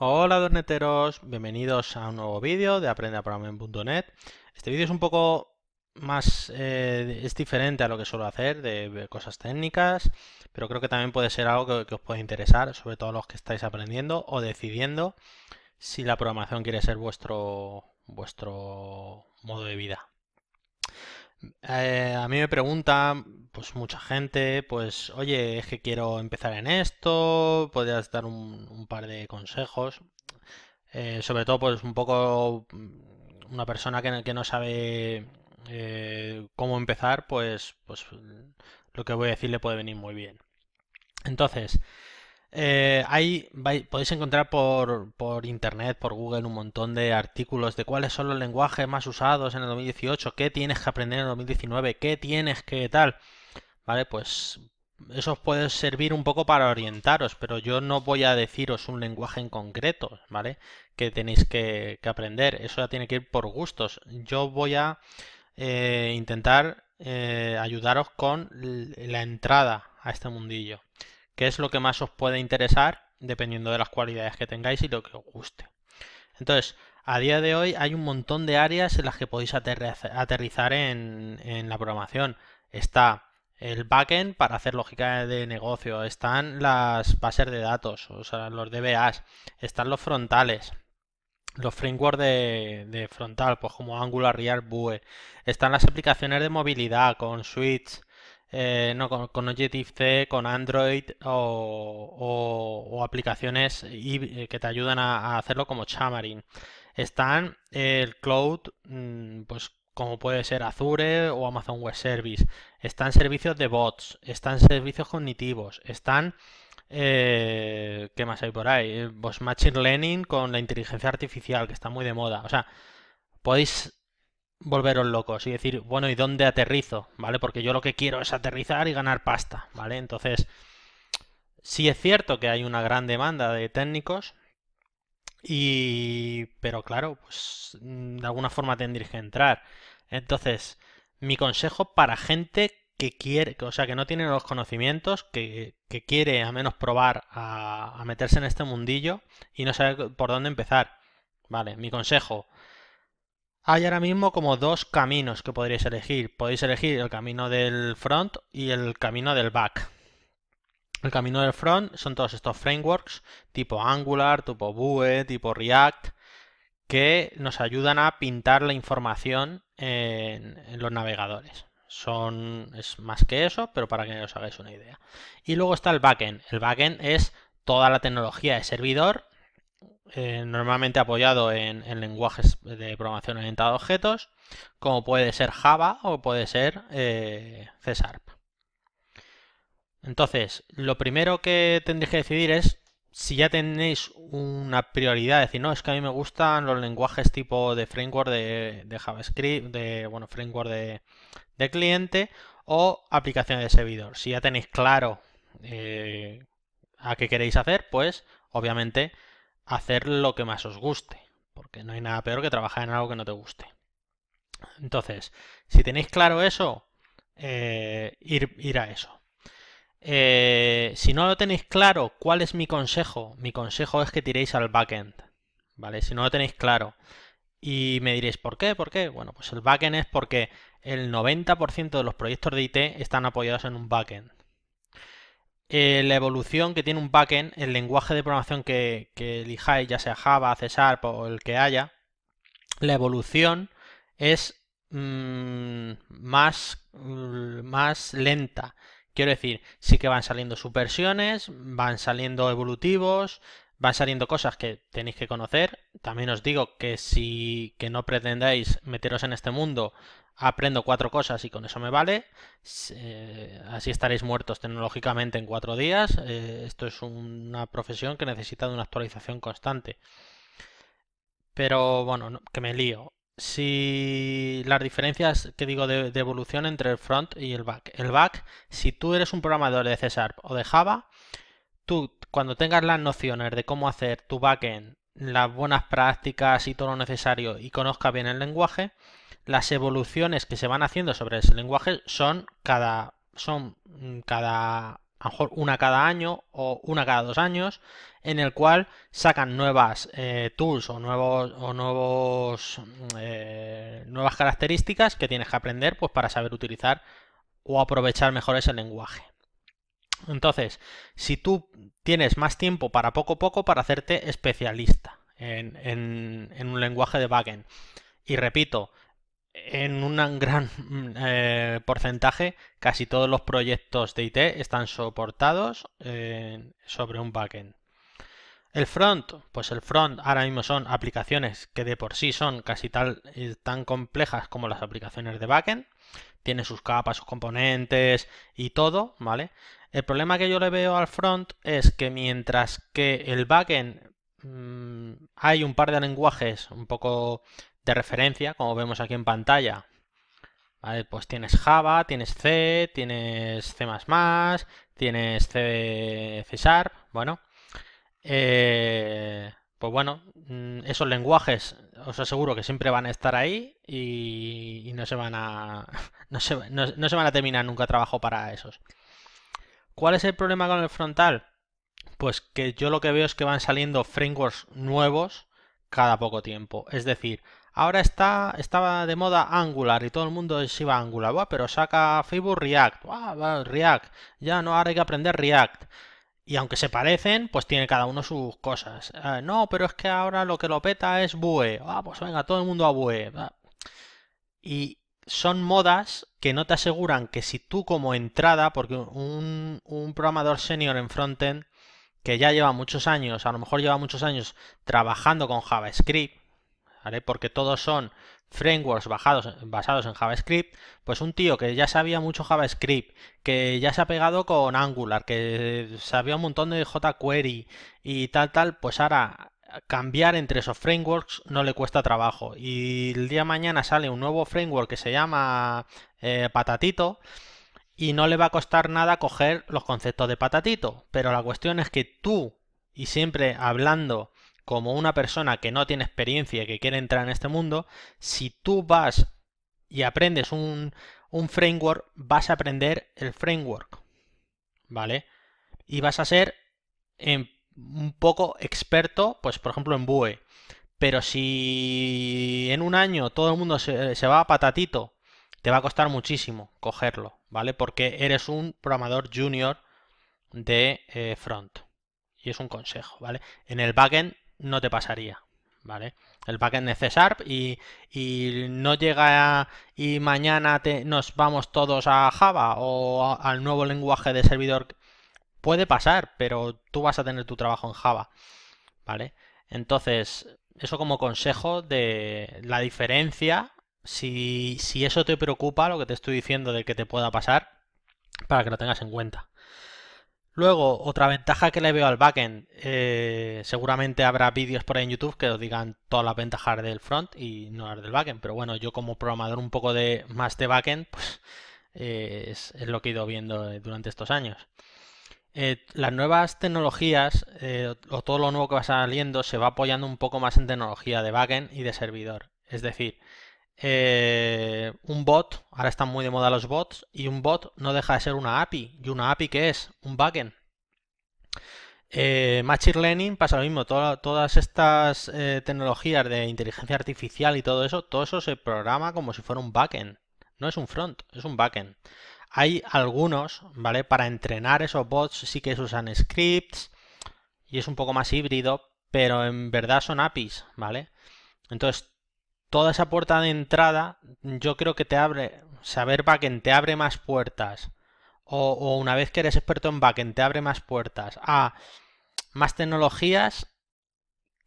Hola dorneteros, bienvenidos a un nuevo vídeo de aprendeaprogramen.net Este vídeo es un poco más, eh, es diferente a lo que suelo hacer de, cosas técnicas, pero creo que también puede ser algo que, os puede interesar, sobre todo a los que estáis aprendiendo o decidiendo si la programación quiere ser vuestro, vuestro modo de vida. Eh, a mí me pregunta, pues mucha gente, pues, oye, es que quiero empezar en esto, podrías dar un, par de consejos. Eh, sobre todo, pues un poco mm, una persona que, no sabe eh, cómo empezar, pues, pues lo que voy a decir le puede venir muy bien. Entonces, eh, podéis encontrar por, internet, por Google, un montón de artículos de cuáles son los lenguajes más usados en el 2018, qué tienes que aprender en el 2019, qué tienes que tal. Vale, pues eso os puede servir un poco para orientaros, pero yo no voy a deciros un lenguaje en concreto, ¿vale? Que tenéis que, aprender. Eso ya tiene que ir por gustos. Yo voy a eh, intentar eh, ayudaros con la entrada a este mundillo qué es lo que más os puede interesar dependiendo de las cualidades que tengáis y lo que os guste. Entonces, a día de hoy hay un montón de áreas en las que podéis aterrizar en, la programación. Está el backend para hacer lógica de negocio, están las bases de datos, o sea, los DBAs, están los frontales, los frameworks de, frontal, pues como Angular, React, Vue, están las aplicaciones de movilidad con Switch, eh, con, Objective-C, con Android o, aplicaciones eh, que te ayudan a, hacerlo como Xamarin. Están el cloud, mm, pues como puede ser Azure o Amazon Web Service. Están servicios de bots, están servicios cognitivos, están... Eh, ¿Qué más hay por ahí? vos pues Machine Learning con la inteligencia artificial, que está muy de moda. O sea, podéis volveros locos y decir, bueno, ¿y dónde aterrizo? ¿Vale? Porque yo lo que quiero es aterrizar y ganar pasta, ¿vale? Entonces, sí es cierto que hay una gran demanda de técnicos, y... pero claro, pues de alguna forma tendréis que entrar. Entonces, mi consejo para gente que quiere, o sea, que no tiene los conocimientos, que, que quiere a menos probar a, a meterse en este mundillo y no sabe por dónde empezar. Vale, mi consejo, hay ahora mismo como dos caminos que podréis elegir. Podéis elegir el camino del front y el camino del back. El camino del front son todos estos frameworks tipo Angular, tipo Vue, tipo React, que nos ayudan a pintar la información en, los navegadores. Son, es más que eso, pero para que os hagáis una idea. Y luego está el backend. El backend es toda la tecnología de servidor eh, normalmente apoyado en, lenguajes de programación orientada a objetos, como puede ser Java o puede ser eh, C Sharp. Entonces, lo primero que tendréis que decidir es si ya tenéis una prioridad, decir, no, es que a mí me gustan los lenguajes tipo de framework de, JavaScript, de, bueno, framework de, cliente o aplicaciones de servidor. Si ya tenéis claro eh, a qué queréis hacer, pues obviamente hacer lo que más os guste, porque no hay nada peor que trabajar en algo que no te guste. Entonces, si tenéis claro eso, eh, ir, a eso. Eh, si no lo tenéis claro, ¿cuál es mi consejo? Mi consejo es que tiréis al backend, ¿vale? Si no lo tenéis claro. Y me diréis, ¿por qué? ¿Por qué? Bueno, pues el backend es porque el 90% de los proyectos de IT están apoyados en un backend. Eh, la evolución que tiene un backend, el lenguaje de programación que, elijáis, ya sea Java, C o el que haya, la evolución es mm, más, mm, más lenta. Quiero decir, sí que van saliendo subversiones, van saliendo evolutivos, van saliendo cosas que tenéis que conocer. También os digo que si que no pretendáis meteros en este mundo, aprendo cuatro cosas y con eso me vale. Eh, así estaréis muertos tecnológicamente en cuatro días. Eh, esto es una profesión que necesita de una actualización constante. Pero bueno, que me lío. Si las diferencias que digo de, evolución entre el front y el back. El back, si tú eres un programador de C Sharp o de Java, tú cuando tengas las nociones de cómo hacer tu backend, las buenas prácticas y todo lo necesario y conozca bien el lenguaje, las evoluciones que se van haciendo sobre ese lenguaje son cada son cada a lo mejor una cada año o una cada dos años, en el cual sacan nuevas eh, tools o nuevos o nuevos eh, nuevas características que tienes que aprender pues para saber utilizar o aprovechar mejor ese lenguaje. Entonces, si tú tienes más tiempo para poco a poco para hacerte especialista en, un lenguaje de backend, y repito, en un gran eh, porcentaje, casi todos los proyectos de IT están soportados eh, sobre un backend. El front, pues el front ahora mismo son aplicaciones que de por sí son casi eh, tan complejas como las aplicaciones de backend. Tiene sus capas, sus componentes y todo, ¿vale? El problema que yo le veo al front es que mientras que el backend mm, hay un par de lenguajes un poco de referencia, como vemos aquí en pantalla, Pues tienes Java, tienes C, tienes C++, tienes C, Sharp, bueno. Eh, pues bueno, mm, esos lenguajes os aseguro que siempre van a estar ahí y, no, se van a, no, se, no se van a terminar nunca trabajo para esos. ¿Cuál es el problema con el frontal? Pues que yo lo que veo es que van saliendo frameworks nuevos cada poco tiempo. Es decir, ahora está estaba de moda Angular y todo el mundo se iba Angular, pero saca Facebook React, React, ya no, ahora hay que aprender React. Y aunque se parecen, pues tiene cada uno sus cosas. Eh, no, pero es que ahora lo que lo peta es Vue. Ah, pues venga, todo el mundo a Vue. Y, son modas que no te aseguran que si tú como entrada, porque un, programador senior en frontend que ya lleva muchos años, a lo mejor lleva muchos años trabajando con JavaScript, Porque todos son frameworks basados en JavaScript, pues un tío que ya sabía mucho JavaScript, que ya se ha pegado con Angular, que sabía un montón de jQuery y tal, tal, pues ahora cambiar entre esos frameworks no le cuesta trabajo. Y el día mañana sale un nuevo framework que se llama eh, Patatito y no le va a costar nada coger los conceptos de Patatito. Pero la cuestión es que tú, y siempre hablando como una persona que no tiene experiencia y que quiere entrar en este mundo, si tú vas y aprendes un, un framework, vas a aprender el framework. ¿Vale? Y vas a ser en em, un poco experto, pues por ejemplo en BUE. Pero si en un año todo el mundo se, va a patatito, te va a costar muchísimo cogerlo, ¿vale? Porque eres un programador junior de eh, front. Y es un consejo, ¿vale? En el backend no te pasaría, ¿vale? El backend es C y, no llega y mañana nos vamos todos a Java o al nuevo lenguaje de servidor puede pasar, pero tú vas a tener tu trabajo en Java, ¿vale? Entonces, eso como consejo de la diferencia, si, si eso te preocupa, lo que te estoy diciendo de que te pueda pasar, para que lo tengas en cuenta. Luego, otra ventaja que le veo al backend, eh, seguramente habrá vídeos por ahí en YouTube que os digan todas las ventajas del front y no las del backend, pero bueno, yo como programador un poco de más de backend, pues eh, es, lo que he ido viendo durante estos años. Eh, las nuevas tecnologías eh, o todo lo nuevo que va saliendo se va apoyando un poco más en tecnología de backend y de servidor. Es decir, eh, un bot, ahora están muy de moda los bots, y un bot no deja de ser una API. ¿Y una API qué es? Un backend. Machine Learning pasa lo mismo, todas estas tecnologías de inteligencia artificial y todo eso, todo eso se programa como si fuera un backend. No es un front, es un backend. Hay algunos, ¿vale? Para entrenar esos bots sí que se usan scripts y es un poco más híbrido, pero en verdad son APIs, ¿vale? Entonces, toda esa puerta de entrada yo creo que te abre, saber backend te abre más puertas. O, una vez que eres experto en backend te abre más puertas a más tecnologías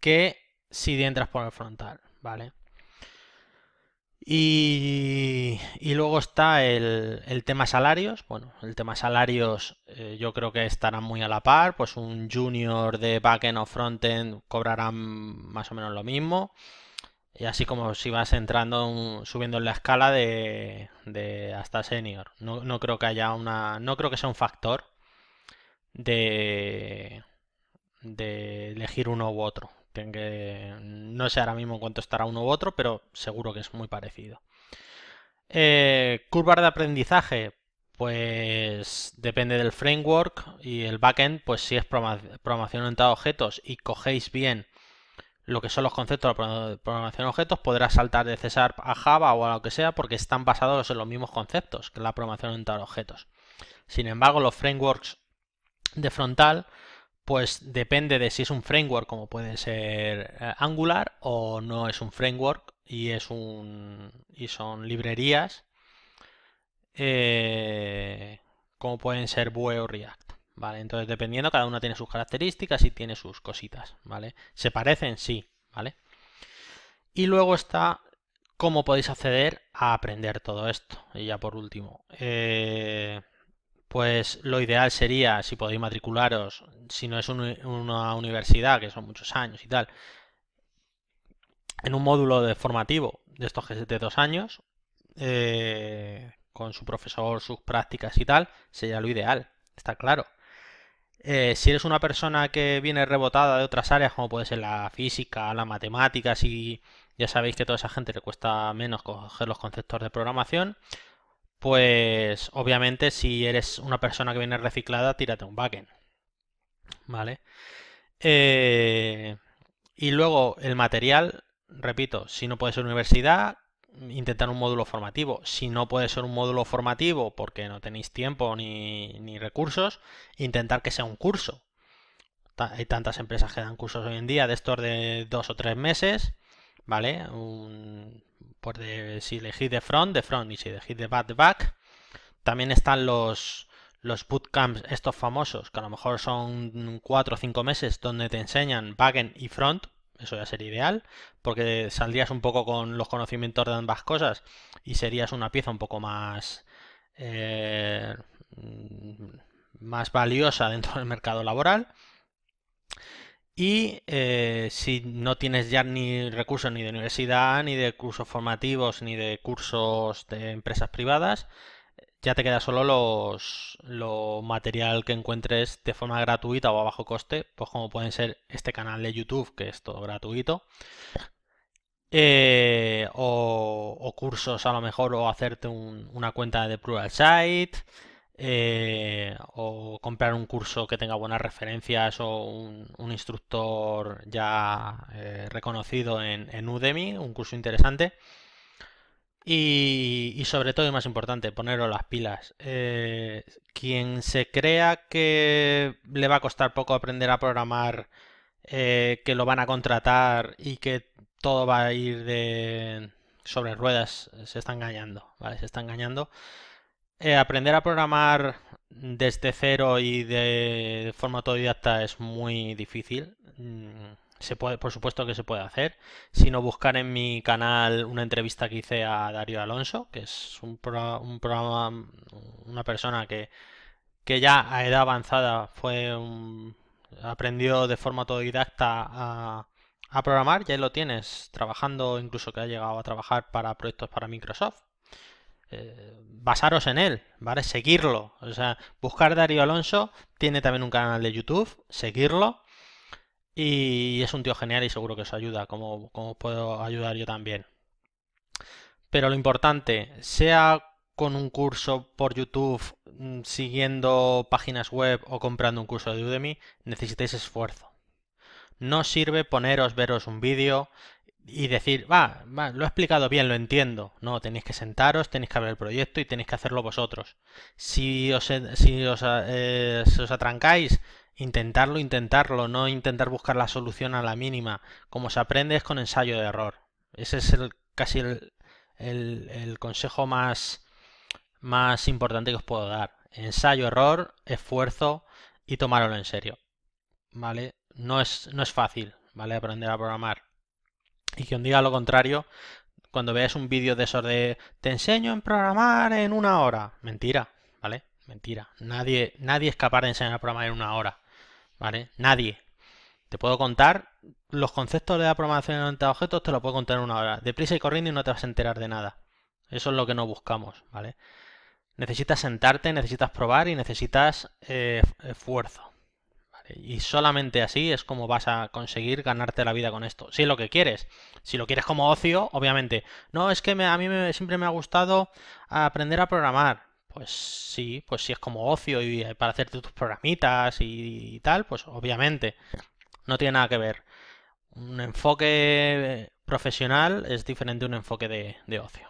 que si entras por el frontal, ¿vale? Y, luego está el, tema salarios. Bueno, el tema salarios eh, yo creo que estarán muy a la par. Pues un junior de backend o frontend cobrarán más o menos lo mismo. Y así como si vas entrando, subiendo en la escala de, hasta senior. No, creo que haya una. No creo que sea un factor de elegir uno u otro que, no sé ahora mismo en cuánto estará uno u otro, pero seguro que es muy parecido. Eh, curvas de aprendizaje, pues depende del framework y el backend, pues si es programación orientada a objetos y cogéis bien lo que son los conceptos de programación de objetos, podrás saltar de césar a Java o a lo que sea porque están basados en los mismos conceptos que la programación orientada a objetos. Sin embargo, los frameworks de frontal pues depende de si es un framework como puede ser eh, Angular o no es un framework y es un y son librerías eh, como pueden ser Vue o React, ¿vale? Entonces, dependiendo, cada una tiene sus características y tiene sus cositas, ¿vale? Se parecen, sí, ¿vale? Y luego está cómo podéis acceder a aprender todo esto. Y ya por último, eh, pues lo ideal sería, si podéis matricularos, si no es una universidad, que son muchos años y tal, en un módulo de formativo de estos de dos años, eh, con su profesor, sus prácticas y tal, sería lo ideal, está claro. Eh, si eres una persona que viene rebotada de otras áreas, como puede ser la física, la matemática, si ya sabéis que toda esa gente le cuesta menos coger los conceptos de programación, pues obviamente si eres una persona que viene reciclada, tírate un backend. ¿Vale? Eh, y luego el material, repito, si no puede ser universidad, intentar un módulo formativo. Si no puede ser un módulo formativo porque no tenéis tiempo ni, ni recursos, intentar que sea un curso. Hay tantas empresas que dan cursos hoy en día de estos de dos o tres meses, ¿vale? Un, si elegís de front, de front, y si elegís de back, de back. También están los, los bootcamps, estos famosos, que a lo mejor son 4 o 5 meses, donde te enseñan backend y front. Eso ya sería ideal, porque saldrías un poco con los conocimientos de ambas cosas y serías una pieza un poco más. Eh, mm, más valiosa dentro del mercado laboral. Y eh, si no tienes ya ni recursos ni de universidad, ni de cursos formativos, ni de cursos de empresas privadas, ya te queda solo los lo material que encuentres de forma gratuita o a bajo coste, pues como pueden ser este canal de YouTube, que es todo gratuito, eh, o, cursos a lo mejor, o hacerte una cuenta de Pluralsight, Site eh, o comprar un curso que tenga buenas referencias o un, instructor ya eh, reconocido en, Udemy, un curso interesante. Y, sobre todo y más importante, poneros las pilas. Eh, quien se crea que le va a costar poco aprender a programar, que lo van a contratar y que todo va a ir de sobre ruedas, se está engañando, ¿vale? Se está engañando. Eh, aprender a programar desde cero y de forma autodidacta es muy difícil. Mm, se puede, por supuesto que se puede hacer. sino buscar en mi canal una entrevista que hice a Darío Alonso, que es un, programa, una persona que, ya a edad avanzada fue aprendió de forma autodidacta a, a programar. Ya lo tienes trabajando, incluso que ha llegado a trabajar para proyectos para Microsoft. Eh, basaros en él, ¿vale? Seguirlo. O sea, buscar Darío Alonso, tiene también un canal de YouTube, seguirlo. Y es un tío genial y seguro que os ayuda, como, como puedo ayudar yo también. Pero lo importante, sea con un curso por YouTube, mm, siguiendo páginas web o comprando un curso de Udemy, necesitáis esfuerzo. No sirve poneros veros un vídeo y decir, va, lo he explicado bien, lo entiendo. No, tenéis que sentaros, tenéis que abrir el proyecto y tenéis que hacerlo vosotros. Si os, si os, eh, os atrancáis, intentarlo, intentarlo, no intentar buscar la solución a la mínima. Como se aprende es con ensayo de error. Ese es el, casi el, el, consejo más, más importante que os puedo dar. Ensayo, error, esfuerzo y tomarlo en serio. ¿Vale? No es, no es fácil, ¿vale? Aprender a programar y quien diga lo contrario, cuando veas un vídeo de esos de te enseño en programar en una hora, mentira, ¿vale? Mentira. Nadie, nadie es capaz de enseñar a programar en una hora, ¿vale? Nadie. Te puedo contar los conceptos de la programación orientada objetos, te lo puedo contar en una hora. Deprisa y corriendo y no te vas a enterar de nada. Eso es lo que no buscamos, ¿vale? Necesitas sentarte, necesitas probar y necesitas eh, esfuerzo y solamente así es como vas a conseguir ganarte la vida con esto. Si es lo que quieres. Si lo quieres como ocio, obviamente. No, es que a mí me, siempre me ha gustado aprender a programar. Pues sí, pues si es como ocio y eh, para hacerte tus programitas y, tal, pues obviamente. No tiene nada que ver. Un enfoque profesional es diferente a un enfoque de, ocio.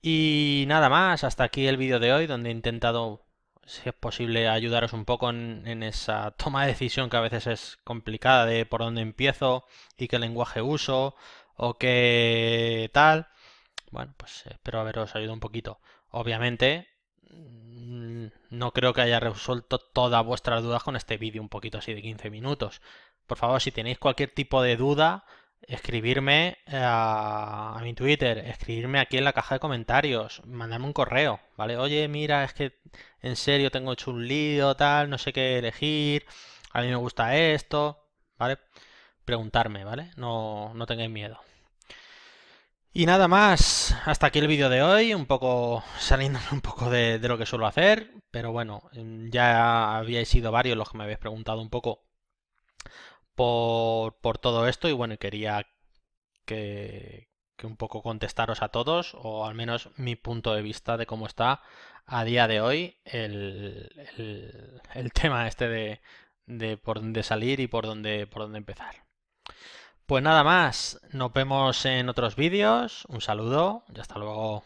Y nada más, hasta aquí el vídeo de hoy donde he intentado si es posible, ayudaros un poco en, esa toma de decisión que a veces es complicada de por dónde empiezo y qué lenguaje uso o qué tal. Bueno, pues espero haberos ayudado un poquito. Obviamente, mm, no creo que haya resuelto todas vuestras dudas con este vídeo un poquito así de 15 minutos. Por favor, si tenéis cualquier tipo de duda, escribirme eh, a, mi Twitter, escribirme aquí en la caja de comentarios, mandarme un correo, ¿vale? Oye, mira, es que en serio tengo hecho un lío, tal, no sé qué elegir, a mí me gusta esto, ¿vale? Preguntarme, ¿vale? No, no tengáis miedo. Y nada más, hasta aquí el vídeo de hoy, un poco saliendo un poco de, de lo que suelo hacer, pero bueno, ya habíais sido varios los que me habéis preguntado un poco por, por todo esto y bueno, quería que, un poco contestaros a todos, o al menos mi punto de vista de cómo está a día de hoy el, tema este de, de, por dónde salir y por dónde, por dónde empezar. Pues nada más, nos vemos en otros vídeos, un saludo y hasta luego.